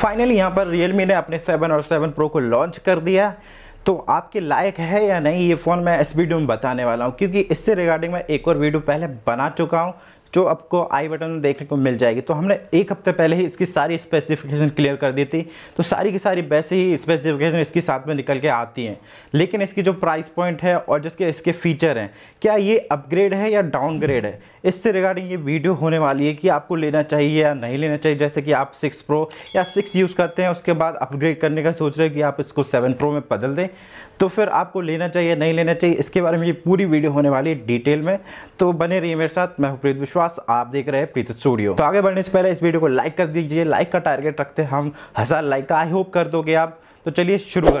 finally यहाँ पर Realme ने अपने सेवन और सेवन प्रो को लॉन्च कर दिया तो आपके लायक है या नहीं ये फ़ोन मैं इस वीडियो में बताने वाला हूँ क्योंकि इससे रिगार्डिंग मैं एक और वीडियो पहले बना चुका हूँ जो आपको आई बटन में देखने को मिल जाएगी तो हमने एक हफ्ते पहले ही इसकी सारी स्पेसिफिकेशन क्लियर कर दी थी तो सारी की सारी वैसे ही स्पेसिफिकेशन इसके साथ में निकल के आती हैं लेकिन इसकी जो प्राइस पॉइंट है और जिसके इसके फीचर हैं क्या ये अपग्रेड है या डाउनग्रेड है इससे रिगार्डिंग ये वीडियो होने वाली है कि आपको लेना चाहिए या नहीं लेना चाहिए जैसे कि आप सिक्स प्रो या सिक्स यूज़ करते हैं उसके बाद अपग्रेड करने का सोच रहे हैं कि आप इसको सेवन प्रो में बदल दें तो फिर आपको लेना चाहिए नहीं लेना चाहिए इसके बारे में ये पूरी वीडियो होने वाली है डिटेल में तो बने रहिए मेरे साथ मैं हूँ प्रीत विश्वास विश्वास आप देख रहे हैं प्रीत स्टूडियो तो आगे बढ़ने से पहले इस वीडियो को लाइक कर दीजिए लाइक का टारगेट रखते हम हजार लाइक का आई होप कर दोगे आप तो चलिए शुरू कर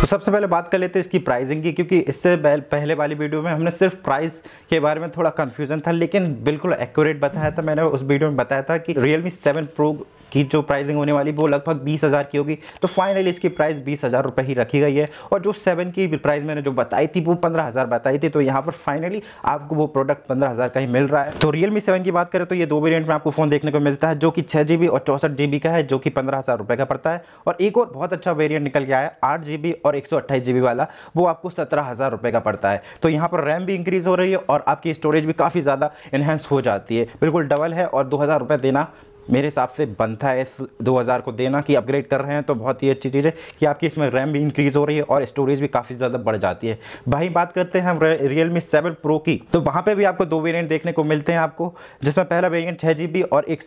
तो सबसे पहले बात कर लेते हैं इसकी प्राइसिंग की क्योंकि इससे पहले वाली वीडियो में हमने सिर्फ प्राइस के बारे में थोड़ा कंफ्यूजन था लेकिन बिल्कुल एक्यूरेट बताया था मैंने उस वीडियो में बताया था कि Realme 7 Pro की जो प्राइसिंग होने वाली वो लगभग बीस हज़ार की होगी तो फाइनली इसकी प्राइस बीस हज़ार रुपये ही रखी गई है और जो सेवन की प्राइस मैंने जो बताई थी वो पंद्रह हज़ार बताई थी तो यहाँ पर फाइनली आपको वो प्रोडक्ट पंद्रह हज़ार का ही मिल रहा है तो रियल मी सेवन की बात करें तो ये दो वेरियंट में आपको फ़ोन देखने को मिलता है जो कि छः जी और चौसठ जी का है जो कि पंद्रह हज़ार रुपये का पड़ता है और एक और बहुत अच्छा वेरियंट निकल गया है आठ जी और एक सौ अट्ठाईस जी वाला वो आपको सत्रह हज़ार रुपये का पड़ता है तो यहाँ पर रैम भी इंक्रीज़ हो रही है और आपकी स्टोरेज भी काफ़ी ज़्यादा इन्हेंस हो जाती है बिल्कुल डबल है और दो हज़ार रुपये देना मेरे हिसाब से बनता है इस 2000 को देना कि अपग्रेड कर रहे हैं तो बहुत ही अच्छी चीज़ है कि आपकी इसमें रैम भी इंक्रीज़ हो रही है और स्टोरेज भी काफ़ी ज़्यादा बढ़ जाती है भाई बात करते हैं हम रियल मी सेवन प्रो की तो वहाँ पर भी आपको दो वेरियंट देखने को मिलते हैं आपको जिसमें पहला वेरियंट छः जी और एक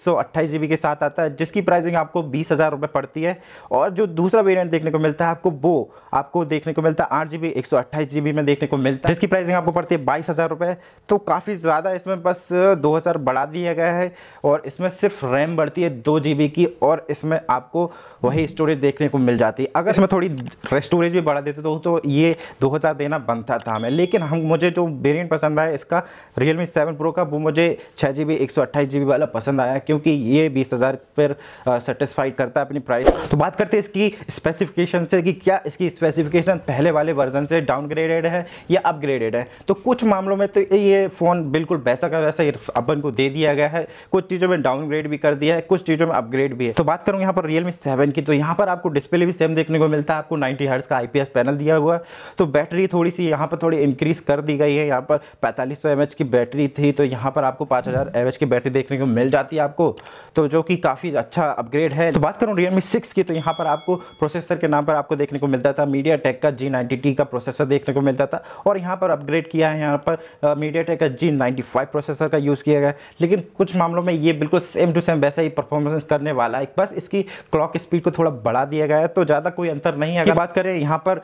के साथ आता है जिसकी प्राइसिंग आपको बीस पड़ती है और जो दूसरा वेरियंट देखने को मिलता है आपको वो आपको देखने को मिलता है आठ जी बी में देखने को मिलता है जिसकी प्राइसिंग आपको पड़ती है बाईस तो काफ़ी ज़्यादा इसमें बस दो बढ़ा दिया गया है और इसमें सिर्फ रैम रैम बढ़ती है दो जी की और इसमें आपको वही स्टोरेज देखने को मिल जाती है अगर इसमें थोड़ी स्टोरेज भी बढ़ा देते तो तो ये 2000 देना बनता था हमें लेकिन हम मुझे जो वेरियंट पसंद आया इसका Realme 7 Pro का वो मुझे छः जी बी एक सौ अट्ठाईस जी बी वाला पसंद आया क्योंकि ये बीस हज़ार पर सेटिस्फाइड करता है अपनी प्राइस तो बात करते हैं इसकी स्पेसिफिकेशन से कि क्या इसकी स्पेसिफिकेशन पहले वाले वर्जन से डाउनग्रेडेड है या अपग्रेडेड है तो कुछ मामलों में तो ये फ़ोन बिल्कुल वैसा का वैसा अपन को दे दिया गया है कुछ चीज़ों में डाउनग्रेड भी कर दिया है कुछ चीज़ों में अपग्रेड भी है तो बात करूँ यहाँ पर रियलमी सेवन की तो यहाँ पर आपको डिस्प्ले भी सेम देखने को मिलता है आपको नाइनटी हर्ट्स का आईपीएस पैनल दिया हुआ है तो बैटरी थोड़ी सी यहाँ पर थोड़ी इंक्रीज़ कर दी गई है यहाँ पर पैंतालीस सौ की बैटरी थी तो यहाँ पर आपको पाँच हज़ार की बैटरी देखने को मिल जाती है आपको तो जो कि काफ़ी अच्छा अपग्रेड है तो बात करूँ रियलमी सिक्स की तो यहाँ पर आपको प्रोसेसर के नाम पर आपको देखने को मिलता था मीडिया टेक का जी का प्रोसेसर देखने को मिलता था और यहाँ पर अपग्रेड किया है यहाँ पर मीडिया टेक का जी प्रोसेसर का यूज़ किया गया लेकिन कुछ मामलों में ये बिल्कुल सेम टू सेम वैसा ही परफॉर्मेंस करने वाला है बस इसकी क्लॉक स्पीड को थोड़ा बढ़ा दिया गया है तो ज़्यादा कोई अंतर नहीं है अगर बात करें यहाँ पर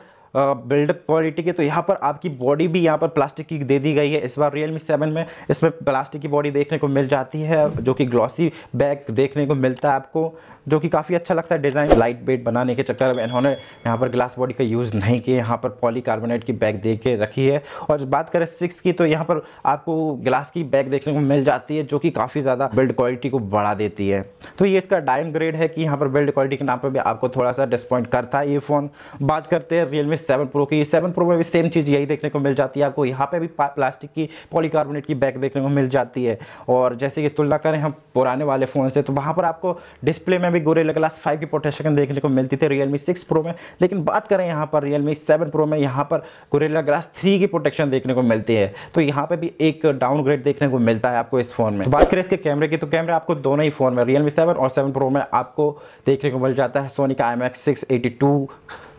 बिल्डअप क्वालिटी की तो यहाँ पर आपकी बॉडी भी यहाँ पर प्लास्टिक की दे दी गई है इस बार रियल मी सेवन में इसमें प्लास्टिक की बॉडी देखने को मिल जाती है जो कि ग्लॉसी बैग देखने को मिलता है आपको जो कि काफ़ी अच्छा लगता है डिज़ाइन लाइट वेट बनाने के चक्कर में इन्होंने यहाँ पर ग्लास बॉडी का यूज़ नहीं किया यहाँ पर पॉलीकार्बोनेट की बैग दे के रखी है और बात करें सिक्स की तो यहाँ पर आपको ग्लास की बैग देखने को मिल जाती है जो कि काफ़ी ज़्यादा बिल्ड क्वालिटी को बढ़ा देती है तो ये इसका डाउन ग्रेड है कि यहाँ पर बिल्ड क्वालिटी के नाम पर भी आपको थोड़ा सा डिसपॉइंट करता है ये फ़ोन बात करते हैं रियलमी सेवन प्रो की सेवन प्रो में भी सेम चीज़ यही देखने को मिल जाती है आपको यहाँ पर भी प्लास्टिक की पॉलीकार्बोनेट की बैग देखने को मिल जाती है और जैसे कि तुलना करें हम पुराने वाले फ़ोन से तो वहाँ पर आपको डिस्प्ले में भी गोरेला ग्लास फाइव की प्रोटेक्शन देखने को मिलती थी रियलमी सिक्स प्रो में लेकिन बात करें यहाँ पर रियलमी सेवन प्रो में यहाँ पर गोरेला ग्लास थ्री की प्रोटेक्शन देखने को मिलती है तो यहाँ पर भी एक डाउनग्रेड देखने को मिलता है आपको इस फोन में तो बात करें इसके कैमरे की तो कैमरे आपको दोनों ही फोन में रियलमी सेवन और सेवन प्रो में आपको देखने को मिल जाता है सोनी का एम एक्स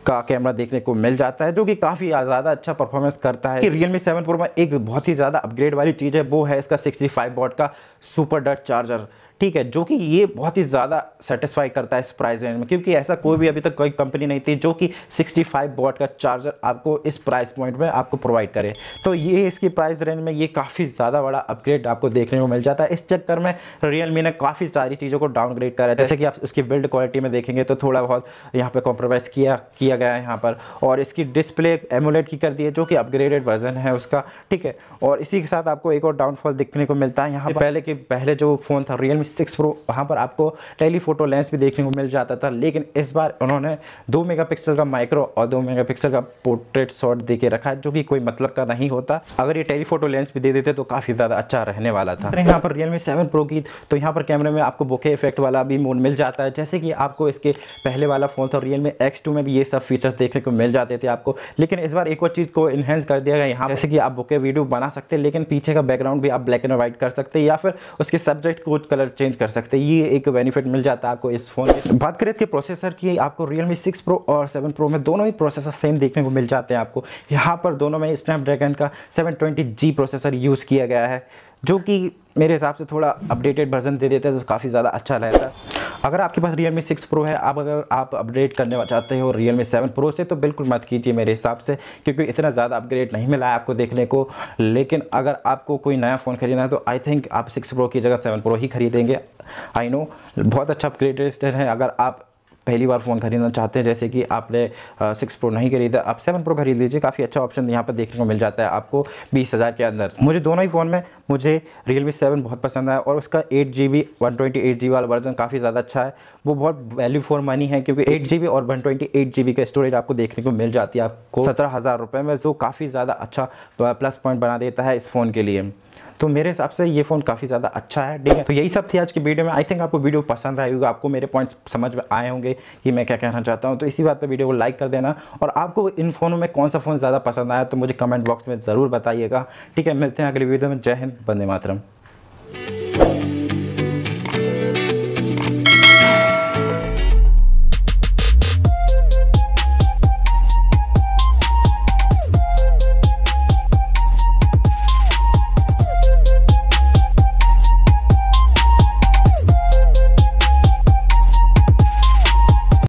का कैमरा देखने को मिल जाता है जो कि काफ़ी ज़्यादा अच्छा परफॉर्मेंस करता है कि रियलमी सेवन प्रो में एक बहुत ही ज़्यादा अपग्रेड वाली चीज़ है वो है इसका 65 फाइव का सुपर डट चार्जर ठीक है जो कि ये बहुत ही ज़्यादा सेटिस्फाई करता है इस प्राइस रेंज में क्योंकि ऐसा कोई भी अभी तक कोई कंपनी नहीं थी जो कि 65 फाइव का चार्जर आपको इस प्राइस पॉइंट में आपको प्रोवाइड करे तो ये इसकी प्राइस रेंज में ये काफ़ी ज़्यादा बड़ा अपग्रेड आपको देखने को मिल जाता है इस चक्कर में रियलमी ने काफ़ी सारी चीज़ों को डाउनग्रेड करा है जैसे कि आप उसकी बिल्ड क्वालिटी में देखेंगे तो थोड़ा बहुत यहाँ पर कॉम्प्रोमाइज़ किया किया गया है यहाँ पर और इसकी डिस्प्ले एमुलेट की कर दी है जो कि अपग्रेडेड वर्जन है उसका ठीक है और इसी के साथ आपको एक और डाउनफॉल देखने को मिलता है यहाँ पहले कि पहले जो फ़ोन था रियलमी सिक्स प्रो वहाँ पर आपको टेलीफोटो लेंस भी देखने को मिल जाता था लेकिन इस बार उन्होंने दो मेगापिक्सल का माइक्रो और दो मेगापिक्सल का पोर्ट्रेट शॉट दे के रखा है जो कि कोई मतलब का नहीं होता अगर ये टेलीफोटो लेंस भी दे देते तो काफ़ी ज़्यादा अच्छा रहने वाला था यहाँ पर रियल मी सेवन प्रो की तो यहाँ पर कैमरे में आपको बोके इफेक्ट वाला भी मोड मिल जाता है जैसे कि आपको इसके पहले वाला फ़ोन था रियल मी एक्स में भी ये सब फीचर्स देखने को मिल जाते थे आपको लेकिन इस बार एक और चीज़ को इन्हेंस कर दिया गया यहाँ जैसे कि आप बुके वीडियो बना सकते हैं लेकिन पीछे का बैकग्राउंड भी आप ब्लैक एंड व्हाइट कर सकते हैं या फिर उसके सब्जेक्ट को कलर चेंज कर सकते हैं ये एक बेनिफिट मिल जाता है आपको इस फोन में बात करें इसके प्रोसेसर की आपको रियलमी सिक्स प्रो और सेवन प्रो में दोनों ही प्रोसेसर सेम देखने को मिल जाते हैं आपको यहाँ पर दोनों में स्नैपड्रैगन का seven twenty G processor use किया गया है जो कि मेरे हिसाब से थोड़ा अपडेटेड वर्जन दे देते हैं तो काफ़ी ज़्यादा अच्छा रहता है अगर आपके पास रियल मी सिक्स प्रो है आप अगर आप अपडेट करने चाहते हो रियल मी सेवन प्रो से तो बिल्कुल मत कीजिए मेरे हिसाब से क्योंकि इतना ज़्यादा अपग्रेड नहीं मिला है आपको देखने को लेकिन अगर आपको कोई नया फ़ोन खरीदना है तो आई थिंक आप सिक्स प्रो की जगह सेवन प्रो ही खरीदेंगे आई नो बहुत अच्छा अपग्रेडेशन है अगर आप पहली बार फ़ोन खरीदना चाहते हैं जैसे कि आपने सिक्स प्रो नहीं खरीदा आप सेवन प्रो खरीद लीजिए काफ़ी अच्छा ऑप्शन यहाँ पर देखने को मिल जाता है आपको बीस हज़ार के अंदर मुझे दोनों ही फ़ोन में मुझे रियलमी सेवन बहुत पसंद आया और उसका eight G B one twenty eight G वाला वर्जन काफ़ी ज़्यादा अच्छा है वो बहुत वैल्यू फॉर मनी है क्योंकि एट जी बी और one twenty eight G B का स्टोरेज आपको देखने को मिल जाती है आपको सत्रह हज़ार रुपये में जो काफ़ी ज़्यादा अच्छा प्लस पॉइंट बना देता है इस फ़ोन के लिए तो मेरे हिसाब से ये फ़ोन काफ़ी ज़्यादा अच्छा है ठीक है तो यही सब थी आज की वीडियो में आई थिंक आपको वीडियो पसंद आई होगा आपको मेरे पॉइंट्स समझ में आए होंगे कि मैं क्या कहना चाहता हूँ तो इसी बात पर वीडियो को लाइक कर देना और आपको इन फ़ोनों में कौन सा फ़ोन ज़्यादा पसंद आया तो मुझे कमेंट बॉक्स में ज़रूर बताइएगा ठीक है मिलते हैं अगली वीडियो में जय हिंद बंदे मातरम